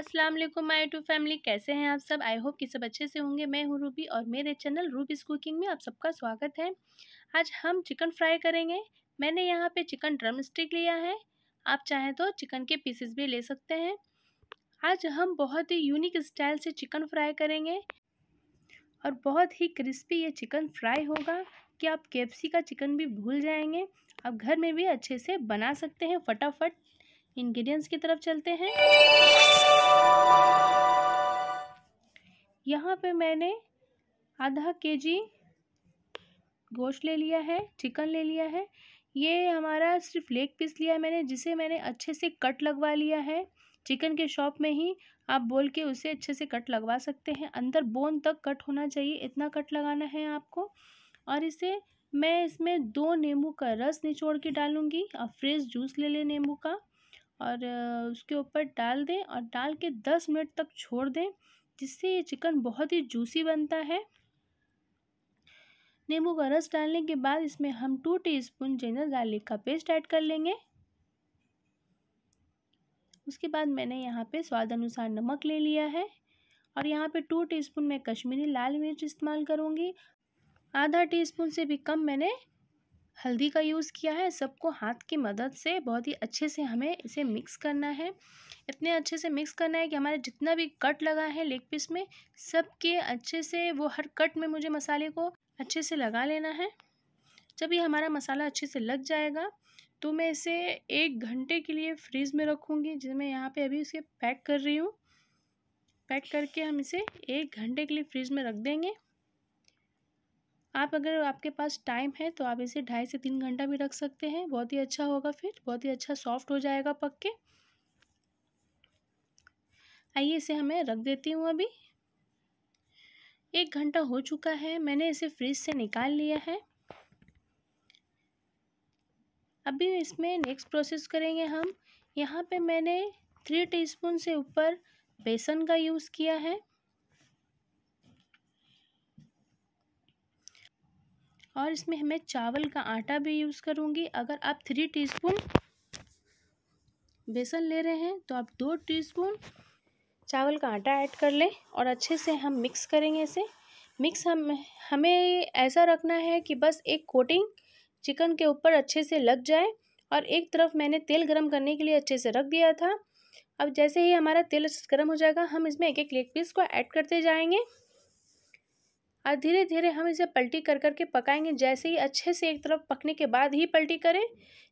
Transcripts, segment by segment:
अस्सलाम वालेकुम my to family कैसे हैं आप सब आई होप कि सब अच्छे से होंगे मैं हूं रूबी और मेरे चैनल रूबीज़ कुकिंग में आप सबका स्वागत है आज हम चिकन फ्राई करेंगे मैंने यहाँ पे चिकन ड्रम स्टिक लिया है आप चाहें तो चिकन के पीसेस भी ले सकते हैं आज हम बहुत ही यूनिक स्टाइल से चिकन फ्राई करेंगे और बहुत ही क्रिस्पी ये चिकन फ्राई होगा कि आप केप्सी का चिकन भी भूल जाएंगे आप घर में भी अच्छे से बना सकते हैं फटाफट इंग्रेडिएंट्स की तरफ चलते हैं यहाँ पे मैंने आधा के जी गोश्त ले लिया है चिकन ले लिया है ये हमारा सिर्फ लेग पीस लिया है मैंने जिसे मैंने अच्छे से कट लगवा लिया है चिकन के शॉप में ही आप बोल के उसे अच्छे से कट लगवा सकते हैं अंदर बोन तक कट होना चाहिए इतना कट लगाना है आपको और इसे मैं इसमें दो नींबू का रस निचोड़ के डालूँगी और फ्रेश जूस ले लें नींबू का और उसके ऊपर डाल दें और डाल के दस मिनट तक छोड़ दें जिससे ये चिकन बहुत ही जूसी बनता है नींबू का रस डालने के बाद इसमें हम टू टीस्पून जिंजर गार्लिक का पेस्ट ऐड कर लेंगे उसके बाद मैंने यहाँ पे स्वाद अनुसार नमक ले लिया है और यहाँ पे टू टीस्पून मैं कश्मीरी लाल मिर्च इस्तेमाल करूँगी आधा टीस्पून से भी कम मैंने हल्दी का यूज़ किया है सबको हाथ की मदद से बहुत ही अच्छे से हमें इसे मिक्स करना है इतने अच्छे से मिक्स करना है कि हमारे जितना भी कट लगा है लेग पीस में सबके अच्छे से वो हर कट में मुझे मसाले को अच्छे से लगा लेना है जब ये हमारा मसाला अच्छे से लग जाएगा तो मैं इसे एक घंटे के लिए फ्रीज़ में रखूँगी जिसमें यहाँ पर अभी इसे पैक कर रही हूँ पैक करके हम इसे एक घंटे के लिए फ्रीज़ में रख देंगे आप अगर आपके पास टाइम है तो आप इसे ढाई से तीन घंटा भी रख सकते हैं बहुत ही अच्छा होगा फिर बहुत ही अच्छा सॉफ्ट हो जाएगा पक के आइए इसे हमें रख देती हूँ अभी एक घंटा हो चुका है मैंने इसे फ्रिज से निकाल लिया है अभी इसमें नेक्स्ट प्रोसेस करेंगे हम यहाँ पे मैंने थ्री टीस्पून से ऊपर बेसन का यूज़ किया है और इसमें हमें चावल का आटा भी यूज़ करूँगी अगर आप थ्री टीस्पून बेसन ले रहे हैं तो आप दो टीस्पून चावल का आटा ऐड कर लें और अच्छे से हम मिक्स करेंगे इसे मिक्स हम हमें ऐसा रखना है कि बस एक कोटिंग चिकन के ऊपर अच्छे से लग जाए और एक तरफ मैंने तेल गरम करने के लिए अच्छे से रख दिया था अब जैसे ही हमारा तेल गर्म हो जाएगा हम इसमें एक एक लेग पीस को ऐड करते जाएंगे और धीरे धीरे हम इसे पलटी कर करके पकाएंगे जैसे ही अच्छे से एक तरफ पकने के बाद ही पलटी करें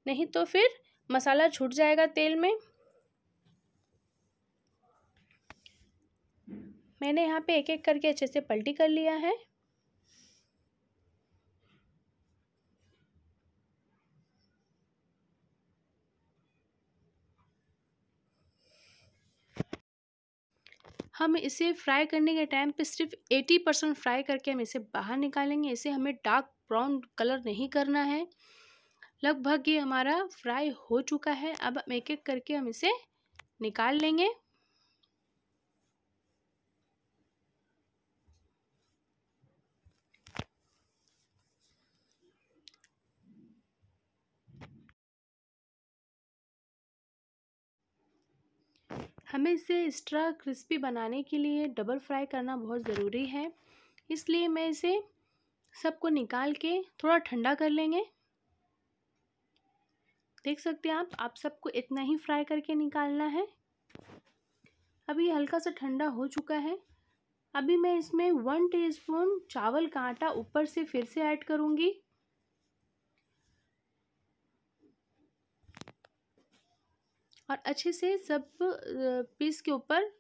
नहीं तो फिर मसाला छूट जाएगा तेल में मैंने यहाँ पे एक एक करके अच्छे से पलटी कर लिया है हम इसे फ्राई करने के टाइम पे सिर्फ 80 परसेंट फ्राई करके हम इसे बाहर निकालेंगे इसे हमें डार्क ब्राउन कलर नहीं करना है लगभग ये हमारा फ्राई हो चुका है अब हम एक एक करके हम इसे निकाल लेंगे हमें इसे एक्स्ट्रा क्रिस्पी बनाने के लिए डबल फ्राई करना बहुत ज़रूरी है इसलिए मैं इसे सबको निकाल के थोड़ा ठंडा कर लेंगे देख सकते हैं आप आप सबको इतना ही फ्राई करके निकालना है अभी हल्का सा ठंडा हो चुका है अभी मैं इसमें वन टीस्पून चावल का आटा ऊपर से फिर से ऐड करूँगी और अच्छे से सब पीस के ऊपर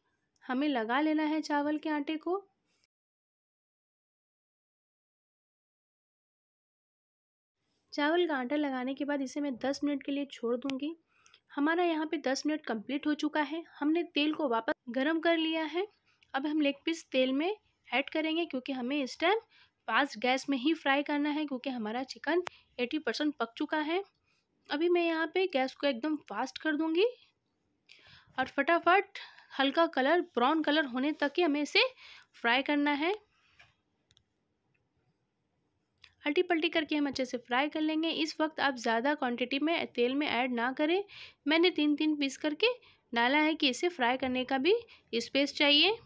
हमें लगा लेना है चावल के आटे को चावल का आटा लगाने के बाद इसे मैं दस मिनट के लिए छोड़ दूंगी हमारा यहाँ पे दस मिनट कंप्लीट हो चुका है हमने तेल को वापस गर्म कर लिया है अब हम लेग पीस तेल में ऐड करेंगे क्योंकि हमें इस टाइम फास्ट गैस में ही फ्राई करना है क्योंकि हमारा चिकन एटी परसेंट पक चुका है अभी मैं यहाँ पे गैस को एकदम फास्ट कर दूँगी और फटाफट हल्का कलर ब्राउन कलर होने तक ही हमें इसे फ्राई करना है हल्टी पल्टी करके हम अच्छे से फ्राई कर लेंगे इस वक्त आप ज़्यादा क्वांटिटी में तेल में ऐड ना करें मैंने तीन तीन पीस करके डाला है कि इसे फ्राई करने का भी स्पेस चाहिए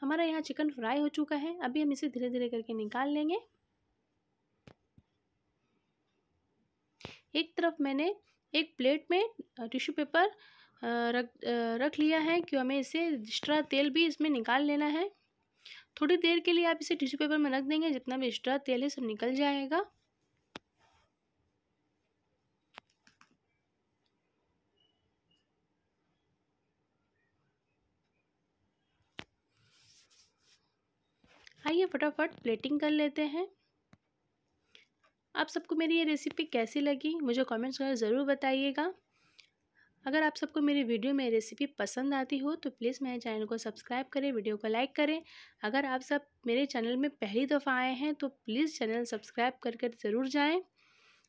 हमारा यहाँ चिकन फ्राई हो चुका है अभी हम इसे धीरे धीरे करके निकाल लेंगे एक तरफ मैंने एक प्लेट में टिश्यू पेपर रख रख लिया है कि हमें इसे एक्स्ट्रा तेल भी इसमें निकाल लेना है थोड़ी देर के लिए आप इसे टिश्यू पेपर में रख देंगे जितना भी एक्स्ट्रा तेल है सब निकल जाएगा आइए फटाफट प्लेटिंग कर लेते हैं आप सबको मेरी ये रेसिपी कैसी लगी मुझे कमेंट्स कर ज़रूर बताइएगा अगर आप सबको मेरी वीडियो में रेसिपी पसंद आती हो तो प्लीज़ मेरे चैनल को सब्सक्राइब करें वीडियो को लाइक करें अगर आप सब मेरे चैनल में पहली दफ़ा आए हैं तो प्लीज़ चैनल सब्सक्राइब कर कर ज़रूर जाएँ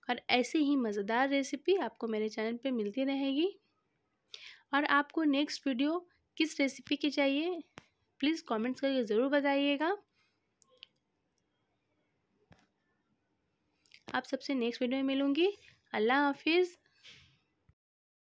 और ऐसी ही मज़ेदार रेसिपी आपको मेरे चैनल पर मिलती रहेगी और आपको नेक्स्ट वीडियो किस रेसिपी की चाहिए प्लीज़ कमेंट्स करके ज़रूर बताइएगा आप सबसे नेक्स्ट वीडियो में मिलूँगी अल्लाह हाफिज़